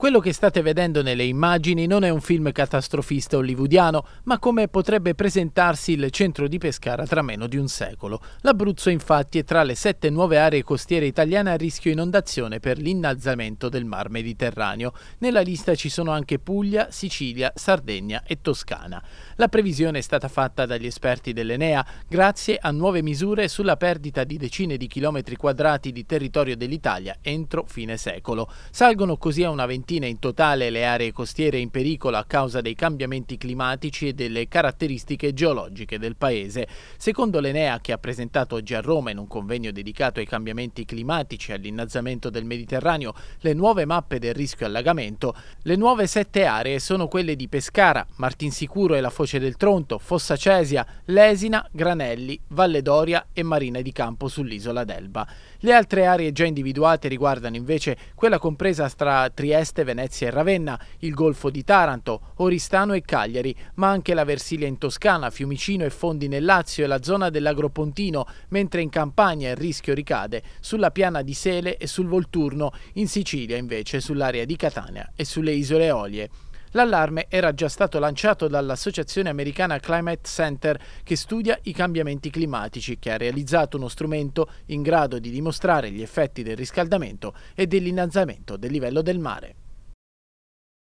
Quello che state vedendo nelle immagini non è un film catastrofista hollywoodiano, ma come potrebbe presentarsi il centro di Pescara tra meno di un secolo. L'Abruzzo infatti è tra le sette nuove aree costiere italiane a rischio inondazione per l'innalzamento del Mar Mediterraneo. Nella lista ci sono anche Puglia, Sicilia, Sardegna e Toscana. La previsione è stata fatta dagli esperti dell'Enea grazie a nuove misure sulla perdita di decine di chilometri quadrati di territorio dell'Italia entro fine secolo. Salgono così a una ventina Argentina in totale le aree costiere in pericolo a causa dei cambiamenti climatici e delle caratteristiche geologiche del paese. Secondo l'Enea, che ha presentato oggi a Roma in un convegno dedicato ai cambiamenti climatici e all'innalzamento del Mediterraneo, le nuove mappe del rischio allagamento, le nuove sette aree sono quelle di Pescara, Martinsicuro e la Foce del Tronto, Fossa Cesia, Lesina, Granelli, Valle d'Oria e Marina di Campo sull'isola d'Elba. Le altre aree già individuate riguardano invece quella compresa tra Trieste Agrigente, Venezia e Ravenna, il Golfo di Taranto, Oristano e Cagliari, ma anche la Versilia in Toscana, Fiumicino e Fondi nel Lazio e la zona dell'Agropontino, mentre in Campania il rischio ricade sulla piana di Sele e sul Volturno, in Sicilia invece sull'area di Catania e sulle isole Eolie. L'allarme era già stato lanciato dall'Associazione Americana Climate Center che studia i cambiamenti climatici, che ha realizzato uno strumento in grado di dimostrare gli effetti del riscaldamento e dell'innalzamento del livello del mare.